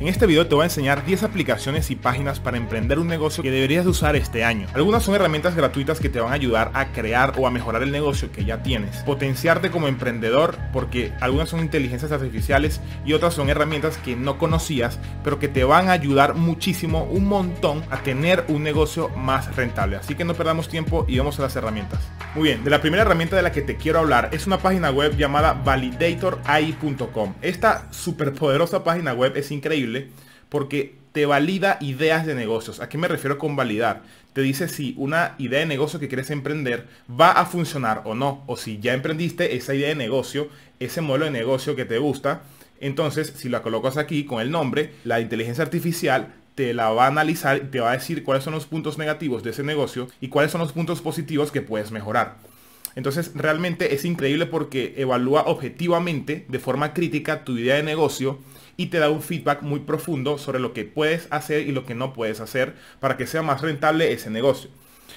En este video te voy a enseñar 10 aplicaciones y páginas para emprender un negocio que deberías usar este año. Algunas son herramientas gratuitas que te van a ayudar a crear o a mejorar el negocio que ya tienes. Potenciarte como emprendedor porque algunas son inteligencias artificiales y otras son herramientas que no conocías pero que te van a ayudar muchísimo, un montón, a tener un negocio más rentable. Así que no perdamos tiempo y vamos a las herramientas. Muy bien, de la primera herramienta de la que te quiero hablar es una página web llamada validatorai.com. Esta superpoderosa página web es increíble porque te valida ideas de negocios. ¿A qué me refiero con validar? Te dice si una idea de negocio que quieres emprender va a funcionar o no. O si ya emprendiste esa idea de negocio, ese modelo de negocio que te gusta. Entonces, si la colocas aquí con el nombre, la inteligencia artificial te la va a analizar, te va a decir cuáles son los puntos negativos de ese negocio y cuáles son los puntos positivos que puedes mejorar. Entonces realmente es increíble porque evalúa objetivamente, de forma crítica, tu idea de negocio y te da un feedback muy profundo sobre lo que puedes hacer y lo que no puedes hacer para que sea más rentable ese negocio.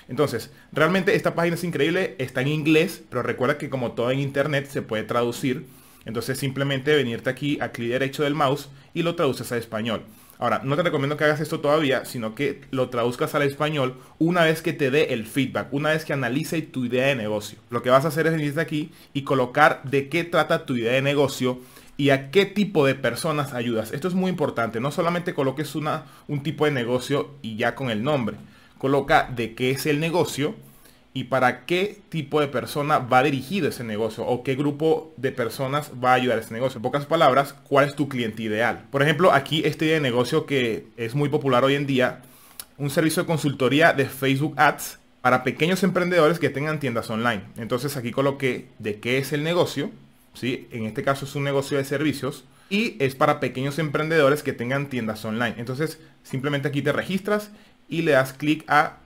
Entonces, realmente esta página es increíble, está en inglés, pero recuerda que como todo en internet se puede traducir. Entonces simplemente venirte aquí a clic derecho del mouse y lo traduces a español. Ahora, no te recomiendo que hagas esto todavía, sino que lo traduzcas al español una vez que te dé el feedback, una vez que analice tu idea de negocio. Lo que vas a hacer es venirte aquí y colocar de qué trata tu idea de negocio y a qué tipo de personas ayudas. Esto es muy importante. No solamente coloques una, un tipo de negocio y ya con el nombre. Coloca de qué es el negocio y para qué tipo de persona va dirigido ese negocio o qué grupo de personas va a ayudar ese negocio. En pocas palabras, ¿cuál es tu cliente ideal? Por ejemplo, aquí este negocio que es muy popular hoy en día, un servicio de consultoría de Facebook Ads para pequeños emprendedores que tengan tiendas online. Entonces aquí coloqué de qué es el negocio ¿sí? En este caso es un negocio de servicios y es para pequeños emprendedores que tengan tiendas online. Entonces, simplemente aquí te registras y le das clic a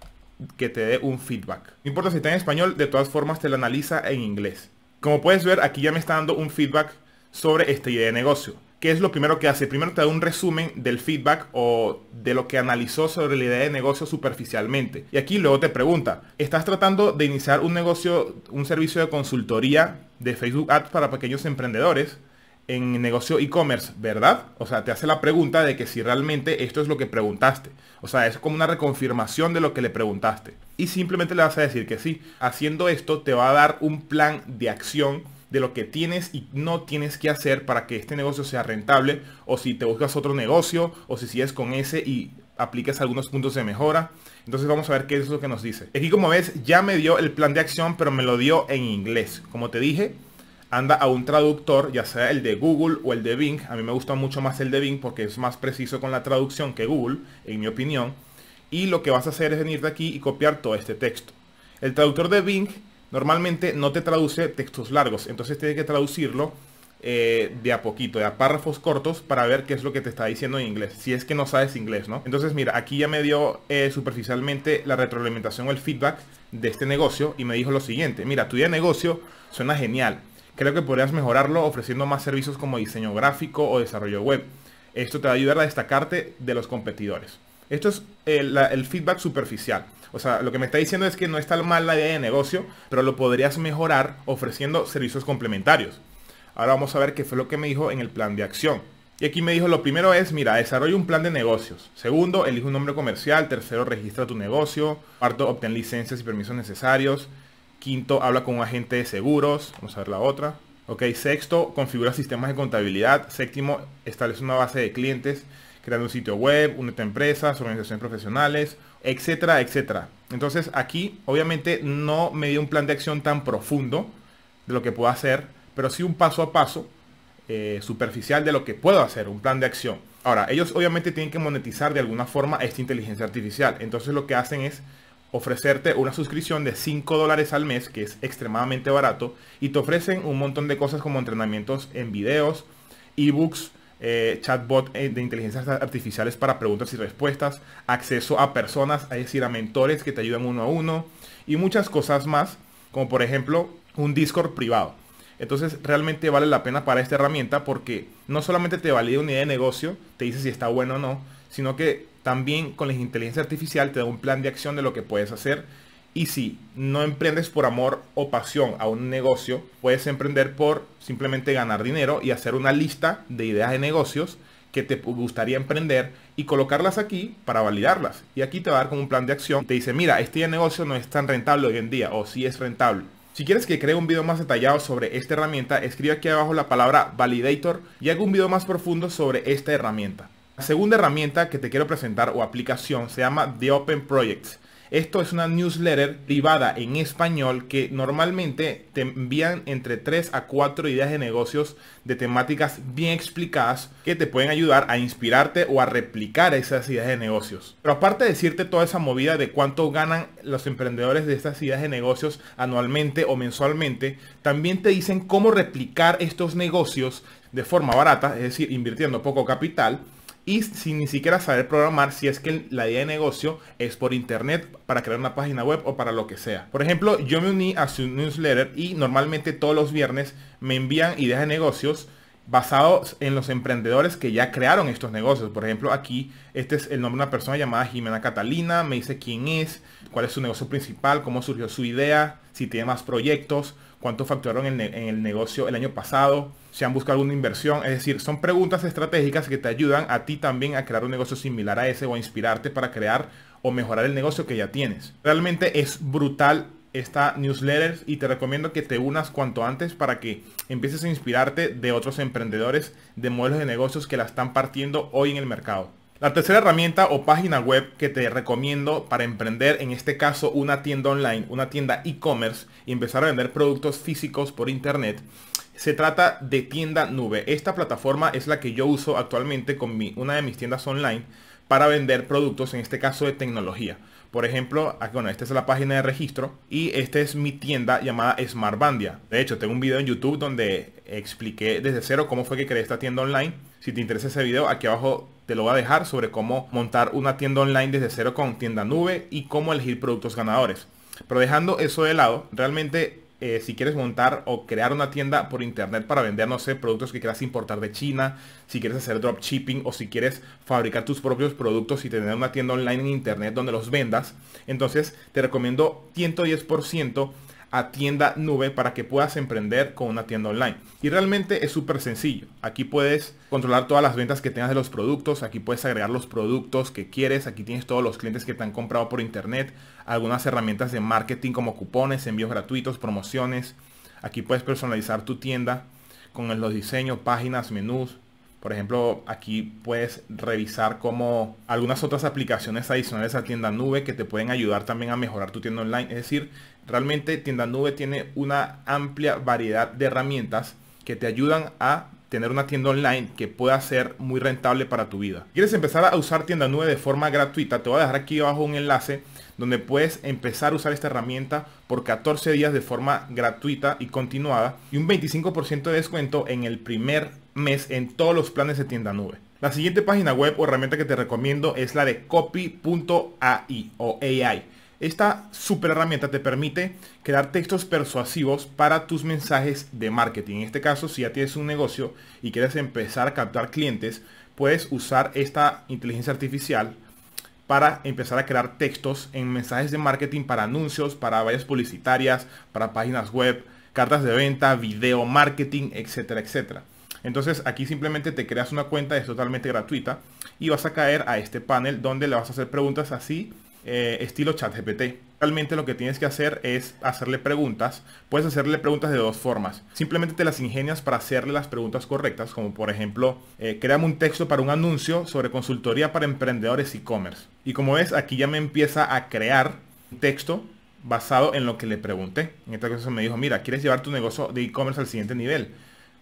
que te dé un feedback. No importa si está en español, de todas formas te lo analiza en inglés. Como puedes ver, aquí ya me está dando un feedback sobre esta idea de negocio. ¿Qué es lo primero que hace? Primero te da un resumen del feedback o de lo que analizó sobre la idea de negocio superficialmente. Y aquí luego te pregunta, ¿estás tratando de iniciar un negocio, un servicio de consultoría de Facebook Ads para pequeños emprendedores en negocio e-commerce, ¿verdad? O sea, te hace la pregunta de que si realmente esto es lo que preguntaste. O sea, es como una reconfirmación de lo que le preguntaste. Y simplemente le vas a decir que sí. Haciendo esto te va a dar un plan de acción de lo que tienes y no tienes que hacer para que este negocio sea rentable. O si te buscas otro negocio, o si sigues con ese y apliques algunos puntos de mejora. Entonces vamos a ver qué es lo que nos dice. Aquí como ves ya me dio el plan de acción, pero me lo dio en inglés. Como te dije, anda a un traductor, ya sea el de Google o el de Bing. A mí me gusta mucho más el de Bing porque es más preciso con la traducción que Google, en mi opinión. Y lo que vas a hacer es venir de aquí y copiar todo este texto. El traductor de Bing normalmente no te traduce textos largos, entonces tienes que traducirlo eh, de a poquito, de a párrafos cortos para ver qué es lo que te está diciendo en inglés, si es que no sabes inglés, ¿no? Entonces mira, aquí ya me dio eh, superficialmente la retroalimentación o el feedback de este negocio y me dijo lo siguiente, mira, tu idea de negocio suena genial, creo que podrías mejorarlo ofreciendo más servicios como diseño gráfico o desarrollo web. Esto te va a ayudar a destacarte de los competidores. Esto es el, eh, el, feedback superficial. O sea, lo que me está diciendo es que no está mal la idea de negocio, pero lo podrías mejorar ofreciendo servicios complementarios. Ahora vamos a ver qué fue lo que me dijo en el plan de acción. Y aquí me dijo, lo primero es, mira, desarrolla un plan de negocios. Segundo, elige un nombre comercial. Tercero, registra tu negocio. Cuarto, obtén licencias y permisos necesarios. Quinto, habla con un agente de seguros. Vamos a ver la otra. Ok, sexto, configura sistemas de contabilidad. Séptimo, establece una base de clientes creando un sitio web, una empresa, empresas, organizaciones profesionales, etcétera, etcétera. Entonces aquí obviamente no me dio un plan de acción tan profundo de lo que puedo hacer pero sí un paso a paso eh, superficial de lo que puedo hacer, un plan de acción. Ahora, ellos obviamente tienen que monetizar de alguna forma esta inteligencia artificial. Entonces lo que hacen es ofrecerte una suscripción de 5 dólares al mes, que es extremadamente barato, y te ofrecen un montón de cosas como entrenamientos en videos, ebooks, eh, chatbot eh, de inteligencias artificiales para preguntas y respuestas, acceso a personas, es decir, a mentores que te ayudan uno a uno, y muchas cosas más, como por ejemplo un Discord privado. Entonces realmente vale la pena para esta herramienta porque no solamente te valida una idea de negocio, te dice si está bueno o no, sino que también con la inteligencia artificial te da un plan de acción de lo que puedes hacer. Y si no emprendes por amor o pasión a un negocio, puedes emprender por simplemente ganar dinero y hacer una lista de ideas de negocios que te gustaría emprender y colocarlas aquí para validarlas. Y aquí te va a dar como un plan de acción. Te dice, mira, este negocio no es tan rentable hoy en día o si sí es rentable. Si quieres que cree un video más detallado sobre esta herramienta, escribe aquí abajo la palabra Validator y hago un video más profundo sobre esta herramienta. La segunda herramienta que te quiero presentar o aplicación se llama The Open Projects. Esto es una newsletter privada en español que normalmente te envían entre 3 a 4 ideas de negocios de temáticas bien explicadas que te pueden ayudar a inspirarte o a replicar esas ideas de negocios. Pero aparte de decirte toda esa movida de cuánto ganan los emprendedores de estas ideas de negocios anualmente o mensualmente, también te dicen cómo replicar estos negocios de forma barata, es decir, invirtiendo poco capital y sin ni siquiera saber programar si es que la idea de negocio es por internet para crear una página web o para lo que sea. Por ejemplo, yo me uní a su newsletter y normalmente todos los viernes me envían ideas de negocios basados en los emprendedores que ya crearon estos negocios. Por ejemplo, aquí este es el nombre de una persona llamada Jimena Catalina, me dice quién es, cuál es su negocio principal, cómo surgió su idea, si tiene más proyectos, cuánto facturaron en, el negocio el año pasado, si han buscado alguna inversión. Es decir, son preguntas estratégicas que te ayudan a ti también a crear un negocio similar a ese o a inspirarte para crear o mejorar el negocio que ya tienes. Realmente es brutal esta newsletter y te recomiendo que te unas cuanto antes para que empieces a inspirarte de otros emprendedores, de modelos de negocios que la están partiendo hoy en el mercado. La tercera herramienta o página web que te recomiendo para emprender, en este caso una tienda online, una tienda e-commerce y empezar a vender productos físicos por internet, se trata de tienda nube. Esta plataforma es la que yo uso actualmente con mi, una de mis tiendas online para vender productos, en este caso de tecnología. Por ejemplo, aquí, ah, bueno, esta es la página de registro y esta es mi tienda llamada Smartbandia. De hecho, tengo un video en YouTube donde expliqué desde cero cómo fue que creé esta tienda online. Si te interesa ese video, aquí abajo te lo voy a dejar sobre cómo montar una tienda online desde cero con tienda nube y cómo elegir productos ganadores. Pero dejando eso de lado, realmente eh, si quieres montar o crear una tienda por internet para vender, no sé, productos que quieras importar de China, si quieres hacer dropshipping o si quieres fabricar tus propios productos y tener una tienda online en internet donde los vendas, entonces te recomiendo 110% a tienda nube para que puedas emprender con una tienda online. Y realmente es súper sencillo. Aquí puedes controlar todas las ventas que tengas de los productos, aquí puedes agregar los productos que quieres, aquí tienes todos los clientes que te han comprado por internet, algunas herramientas de marketing como cupones, envíos gratuitos, promociones. Aquí puedes personalizar tu tienda con los diseños, páginas, menús, por ejemplo, aquí puedes revisar como algunas otras aplicaciones adicionales a tienda nube que te pueden ayudar también a mejorar tu tienda online. Es decir, Realmente tienda nube tiene una amplia variedad de herramientas que te ayudan a tener una tienda online que pueda ser muy rentable para tu vida. quieres empezar a usar tienda nube de forma gratuita, te voy a dejar aquí abajo un enlace donde puedes empezar a usar esta herramienta por 14 días de forma gratuita y continuada y un 25% de descuento en el primer mes en todos los planes de tienda nube. La siguiente página web o herramienta que te recomiendo es la de copy.ai o AI. Esta super herramienta te permite crear textos persuasivos para tus mensajes de marketing. En este caso, si ya tienes un negocio y quieres empezar a captar clientes, puedes usar esta inteligencia artificial para empezar a crear textos en mensajes de marketing para anuncios, para vallas publicitarias, para páginas web, cartas de venta, video marketing, etcétera, etcétera. Entonces aquí simplemente te creas una cuenta, es totalmente gratuita y vas a caer a este panel donde le vas a hacer preguntas así eh, estilo estilo GPT. Realmente lo que tienes que hacer es hacerle preguntas. Puedes hacerle preguntas de dos formas. Simplemente te las ingenias para hacerle las preguntas correctas, como por ejemplo, eh, créame un texto para un anuncio sobre consultoría para emprendedores e-commerce. Y como ves, aquí ya me empieza a crear un texto basado en lo que le pregunté. En esta cosa me dijo, mira, ¿quieres llevar tu negocio de e-commerce al siguiente nivel?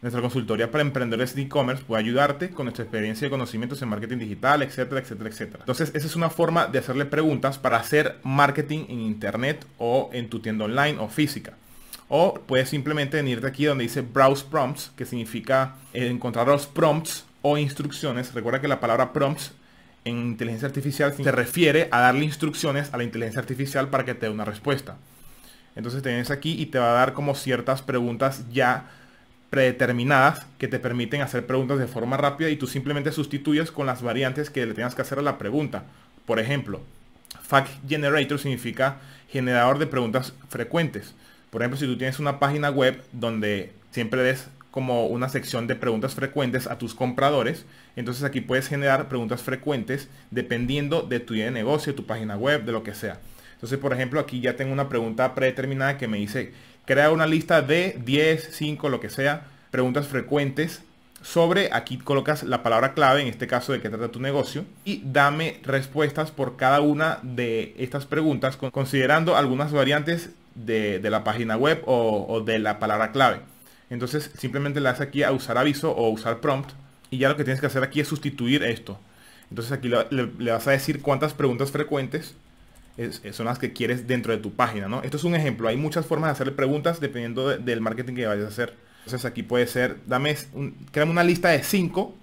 Nuestra consultoría para emprendedores de e-commerce puede ayudarte con nuestra experiencia y conocimientos en marketing digital, etcétera, etcétera, etcétera. Entonces, esa es una forma de hacerle preguntas para hacer marketing en internet o en tu tienda online o física. O puedes simplemente venirte aquí donde dice Browse Prompts, que significa eh, encontrar los prompts o instrucciones. Recuerda que la palabra prompts en inteligencia artificial se refiere a darle instrucciones a la inteligencia artificial para que te dé una respuesta. Entonces te vienes aquí y te va a dar como ciertas preguntas ya predeterminadas que te permiten hacer preguntas de forma rápida y tú simplemente sustituyes con las variantes que le tengas que hacer a la pregunta. Por ejemplo, Fact Generator significa generador de preguntas frecuentes. Por ejemplo, si tú tienes una página web donde siempre ves como una sección de preguntas frecuentes a tus compradores, entonces aquí puedes generar preguntas frecuentes dependiendo de tu idea de negocio, tu página web, de lo que sea. Entonces, por ejemplo, aquí ya tengo una pregunta predeterminada que me dice, crea una lista de 10, 5, lo que sea, preguntas frecuentes sobre, aquí colocas la palabra clave, en este caso de qué trata tu negocio, y dame respuestas por cada una de estas preguntas, considerando algunas variantes de, la página web o, de la palabra clave. Entonces simplemente le das aquí a usar aviso o usar prompt, y ya lo que tienes que hacer aquí es sustituir esto. Entonces aquí le, le vas a decir cuántas preguntas frecuentes eh, son las que quieres dentro de tu página, ¿no? Esto es un ejemplo, hay muchas formas de hacerle preguntas dependiendo del marketing que vayas a hacer. Entonces aquí puede ser, dame, una lista de cinco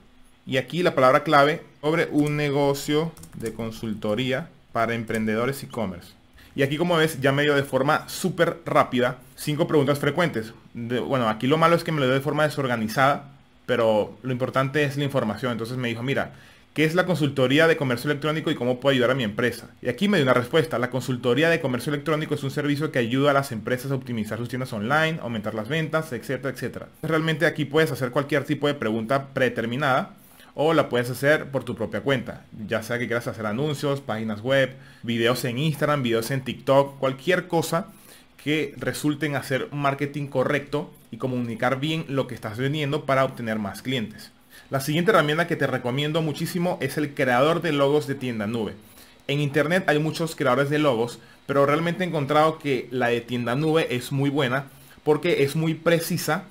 y aquí la palabra clave sobre un negocio de consultoría para emprendedores e-commerce. Y aquí como ves, ya me dio de forma súper rápida cinco preguntas frecuentes. bueno, aquí lo malo es que me lo dio de forma desorganizada, pero lo importante es la información. Entonces me dijo, mira, ¿Qué es la consultoría de comercio electrónico y cómo puedo ayudar a mi empresa? Y aquí me dio una respuesta. La consultoría de comercio electrónico es un servicio que ayuda a las empresas a optimizar sus tiendas online, aumentar las ventas, etcétera, etcétera. Realmente aquí puedes hacer cualquier tipo de pregunta predeterminada o la puedes hacer por tu propia cuenta. Ya sea que quieras hacer anuncios, páginas web, videos en Instagram, videos en TikTok, cualquier cosa que resulte en hacer marketing correcto y comunicar bien lo que estás vendiendo para obtener más clientes. La siguiente herramienta que te recomiendo muchísimo es el creador de logos de tienda nube. En internet hay muchos creadores de logos, pero realmente he encontrado que la de tienda nube es muy buena porque es muy precisa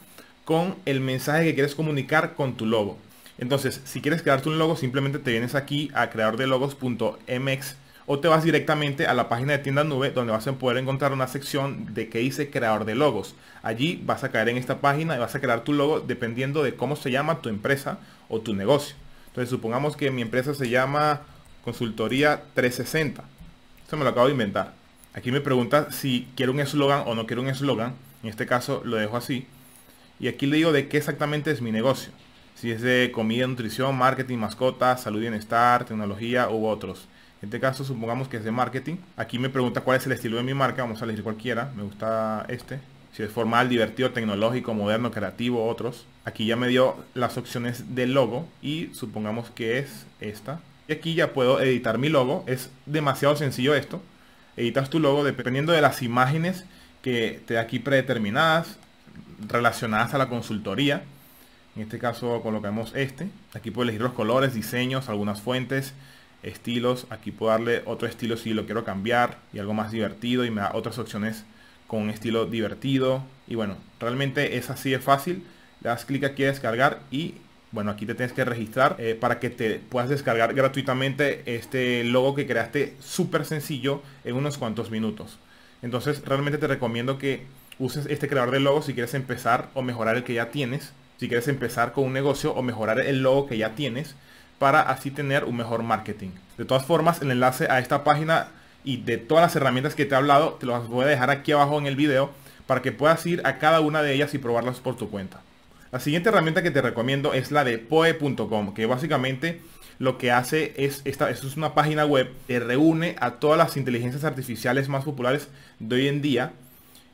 con el mensaje que quieres comunicar con tu logo. Entonces, si quieres crearte un logo, simplemente te vienes aquí a creadordelogos.mx o te vas directamente a la página de tienda nube donde vas a poder encontrar una sección de que dice creador de logos. Allí vas a caer en esta página y vas a crear tu logo dependiendo de cómo se llama tu empresa o tu negocio. Entonces supongamos que mi empresa se llama Consultoría 360. Esto me lo acabo de inventar. Aquí me pregunta si quiero un eslogan o no quiero un eslogan. En este caso lo dejo así. Y aquí le digo de qué exactamente es mi negocio. Si es de comida, nutrición, marketing, mascotas, salud, bienestar, tecnología u otros. En este caso supongamos que es de marketing. Aquí me pregunta cuál es el estilo de mi marca. Vamos a elegir cualquiera. Me gusta este. Si es formal, divertido, tecnológico, moderno, creativo, otros. Aquí ya me dio las opciones del logo y supongamos que es esta. Y aquí ya puedo editar mi logo. Es demasiado sencillo esto. Editas tu logo dependiendo de las imágenes que te da aquí predeterminadas, relacionadas a la consultoría. En este caso colocamos este. Aquí puedo elegir los colores, diseños, algunas fuentes, estilos. Aquí puedo darle otro estilo si lo quiero cambiar y algo más divertido y me da otras opciones con un estilo divertido. Y bueno, realmente es así de fácil. Le das clic aquí a descargar y bueno, aquí te tienes que registrar eh, para que te puedas descargar gratuitamente este logo que creaste súper sencillo en unos cuantos minutos. Entonces realmente te recomiendo que uses este creador de logos si quieres empezar o mejorar el que ya tienes. Si quieres empezar con un negocio o mejorar el logo que ya tienes para así tener un mejor marketing. De todas formas, el enlace a esta página y de todas las herramientas que te he hablado, te las voy a dejar aquí abajo en el video para que puedas ir a cada una de ellas y probarlas por tu cuenta. La siguiente herramienta que te recomiendo es la de poe.com, que básicamente lo que hace es, esta, es una página web que reúne a todas las inteligencias artificiales más populares de hoy en día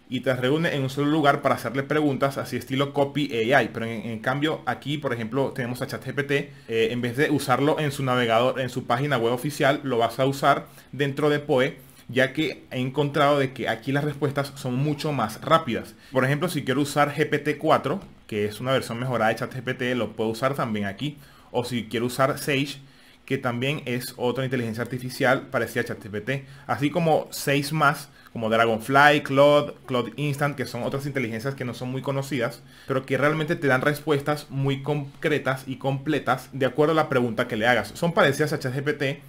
y te reúne en un solo lugar para hacerle preguntas así estilo copy AI. Pero en, cambio aquí, por ejemplo, tenemos a ChatGPT, eh, en vez de usarlo en su navegador, en su página web oficial, lo vas a usar dentro de Poe ya que he encontrado de que aquí las respuestas son mucho más rápidas. Por ejemplo, si quiero usar GPT-4, que es una versión mejorada de ChatGPT, lo puedo usar también aquí. O si quiero usar Sage, que también es otra inteligencia artificial parecida a ChatGPT, así como 6 más como Dragonfly, Cloud, Cloud Instant, que son otras inteligencias que no son muy conocidas, pero que realmente te dan respuestas muy concretas y completas de acuerdo a la pregunta que le hagas. Son parecidas a ChatGPT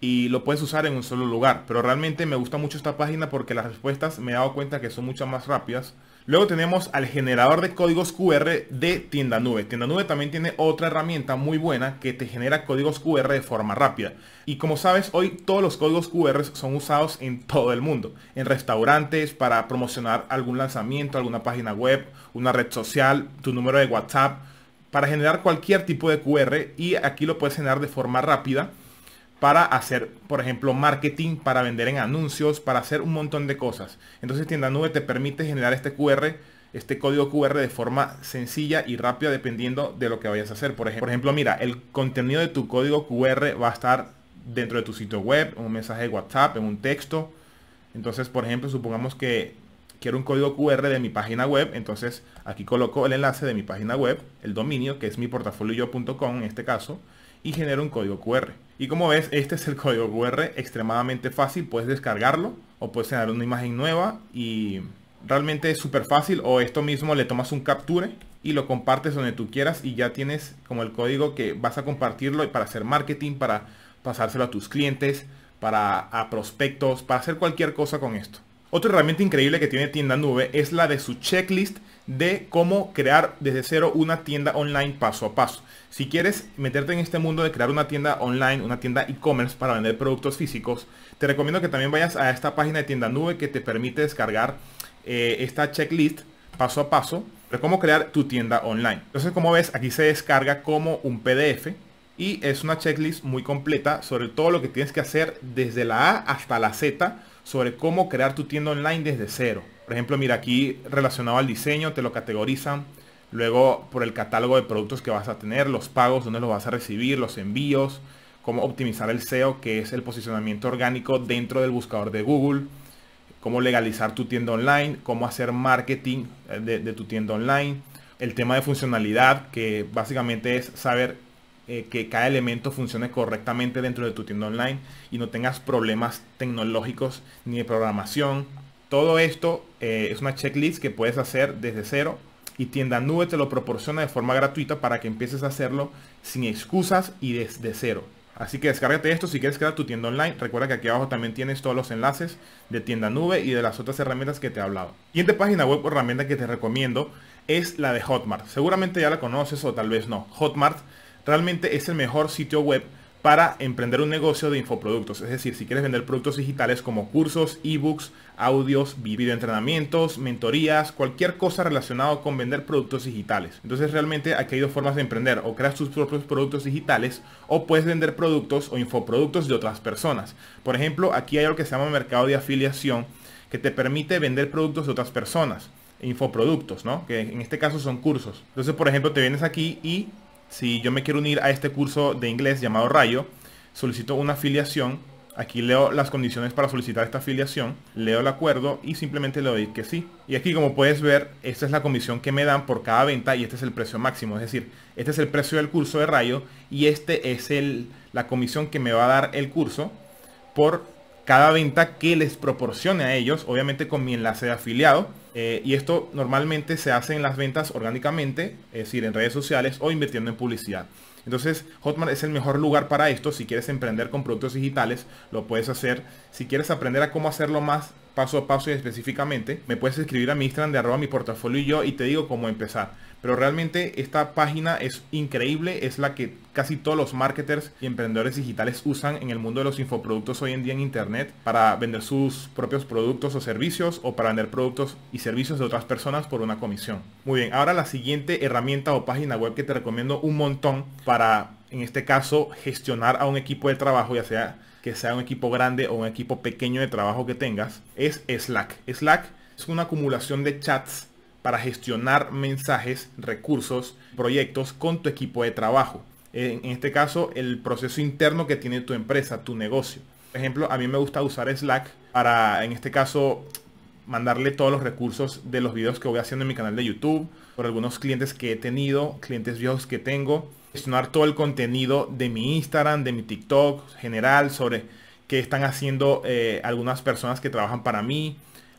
y lo puedes usar en un solo lugar, pero realmente me gusta mucho esta página porque las respuestas me he dado cuenta que son mucho más rápidas Luego tenemos al generador de códigos QR de Tienda Nube. Tienda Nube también tiene otra herramienta muy buena que te genera códigos QR de forma rápida. Y como sabes, hoy todos los códigos QR son usados en todo el mundo. En restaurantes, para promocionar algún lanzamiento, alguna página web, una red social, tu número de WhatsApp para generar cualquier tipo de QR y aquí lo puedes generar de forma rápida para hacer, por ejemplo, marketing, para vender en anuncios, para hacer un montón de cosas. Entonces Tienda Nube te permite generar este QR, este código QR de forma sencilla y rápida dependiendo de lo que vayas a hacer. Por ejemplo, mira, el contenido de tu código QR va a estar dentro de tu sitio web, en un mensaje de WhatsApp, en un texto. Entonces, por ejemplo, supongamos que quiero un código QR de mi página web, entonces aquí coloco el enlace de mi página web, el dominio, que es mi portafolio.com en este caso, y genero un código QR. Y como ves, este es el código QR extremadamente fácil, puedes descargarlo o puedes generar una imagen nueva y realmente es súper fácil o esto mismo le tomas un capture y lo compartes donde tú quieras y ya tienes como el código que vas a compartirlo para hacer marketing, para pasárselo a tus clientes, para a prospectos, para hacer cualquier cosa con esto. Otra herramienta increíble que tiene Tienda Nube es la de su checklist de cómo crear desde cero una tienda online paso a paso. Si quieres meterte en este mundo de crear una tienda online, una tienda e-commerce para vender productos físicos, te recomiendo que también vayas a esta página de tienda nube que te permite descargar eh, esta checklist paso a paso de cómo crear tu tienda online. Entonces, como ves, aquí se descarga como un PDF y es una checklist muy completa sobre todo lo que tienes que hacer desde la A hasta la Z sobre cómo crear tu tienda online desde cero. Por ejemplo, mira, aquí relacionado al diseño, te lo categorizan. Luego, por el catálogo de productos que vas a tener, los pagos, dónde los vas a recibir, los envíos, cómo optimizar el SEO, que es el posicionamiento orgánico dentro del buscador de Google, cómo legalizar tu tienda online, cómo hacer marketing eh, de, tu tienda online, el tema de funcionalidad, que básicamente es saber eh, que cada elemento funcione correctamente dentro de tu tienda online y no tengas problemas tecnológicos ni de programación todo esto eh, es una checklist que puedes hacer desde cero y Tienda Nube te lo proporciona de forma gratuita para que empieces a hacerlo sin excusas y desde cero. Así que descárgate esto si quieres crear tu tienda online. Recuerda que aquí abajo también tienes todos los enlaces de tienda nube y de las otras herramientas que te he hablado. Siguiente página web o herramienta que te recomiendo es la de Hotmart. Seguramente ya la conoces o tal vez no. Hotmart realmente es el mejor sitio web para emprender un negocio de infoproductos. Es decir, si quieres vender productos digitales como cursos, ebooks, audios, videoentrenamientos, mentorías, cualquier cosa relacionada con vender productos digitales. Entonces realmente aquí hay dos formas de emprender. O creas tus propios productos digitales o puedes vender productos o infoproductos de otras personas. Por ejemplo, aquí hay algo que se llama mercado de afiliación que te permite vender productos de otras personas. Infoproductos, ¿no? Que en este caso son cursos. Entonces, por ejemplo, te vienes aquí y si yo me quiero unir a este curso de inglés llamado Rayo, solicito una afiliación. Aquí leo las condiciones para solicitar esta afiliación, leo el acuerdo y simplemente le doy que sí. Y aquí como puedes ver, esta es la comisión que me dan por cada venta y este es el precio máximo. Es decir, este es el precio del curso de Rayo y este es el, la comisión que me va a dar el curso por cada venta que les proporcione a ellos, obviamente con mi enlace de afiliado. Eh, y esto normalmente se hace en las ventas orgánicamente, es decir, en redes sociales o invirtiendo en publicidad. Entonces, Hotmart es el mejor lugar para esto. Si quieres emprender con productos digitales, lo puedes hacer. Si quieres aprender a cómo hacerlo más paso a paso y específicamente, me puedes escribir a mi Instagram de arroba mi portafolio y yo y te digo cómo empezar. Pero realmente esta página es increíble, es la que casi todos los marketers y emprendedores digitales usan en el mundo de los infoproductos hoy en día en Internet para vender sus propios productos o servicios o para vender productos y servicios de otras personas por una comisión. Muy bien, ahora la siguiente herramienta o página web que te recomiendo un montón para, en este caso, gestionar a un equipo de trabajo, ya sea que sea un equipo grande o un equipo pequeño de trabajo que tengas, es Slack. Slack es una acumulación de chats para gestionar mensajes, recursos, proyectos con tu equipo de trabajo. En este caso, el proceso interno que tiene tu empresa, tu negocio. Por ejemplo, a mí me gusta usar Slack para, en este caso, mandarle todos los recursos de los videos que voy haciendo en mi canal de YouTube, por algunos clientes que he tenido, clientes viejos que tengo, gestionar todo el contenido de mi Instagram, de mi TikTok general, sobre qué están haciendo eh, algunas personas que trabajan para mí,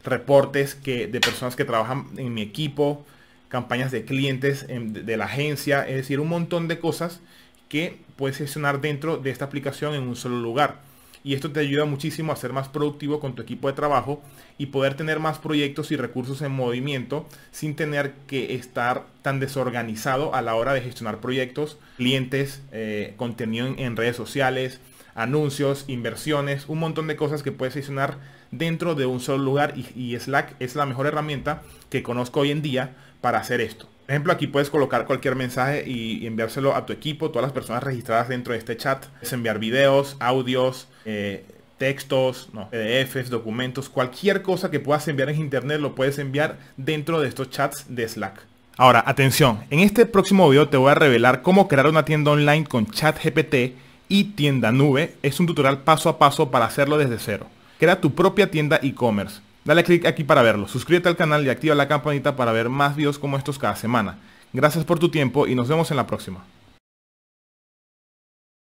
reportes que, de personas que trabajan en mi equipo, campañas de clientes em, de, la agencia, es decir, un montón de cosas que puedes gestionar dentro de esta aplicación en un solo lugar. Y esto te ayuda muchísimo a ser más productivo con tu equipo de trabajo y poder tener más proyectos y recursos en movimiento sin tener que estar tan desorganizado a la hora de gestionar proyectos, clientes, eh, contenido en redes sociales, anuncios, inversiones, un montón de cosas que puedes gestionar dentro de un solo lugar y, Slack es la mejor herramienta que conozco hoy en día para hacer esto. Por ejemplo, aquí puedes colocar cualquier mensaje y, enviárselo a tu equipo, todas las personas registradas dentro de este chat. Puedes enviar videos, audios, eh, textos, PDFs, documentos, cualquier cosa que puedas enviar en internet lo puedes enviar dentro de estos chats de Slack. Ahora, atención, en este próximo video te voy a revelar cómo crear una tienda online con ChatGPT y Tienda Nube. Es un tutorial paso a paso para hacerlo desde cero. Crea tu propia tienda e-commerce. Dale click aquí para verlo. Suscríbete al canal y activa la campanita para ver más videos como estos cada semana. Gracias por tu tiempo y nos vemos en la próxima.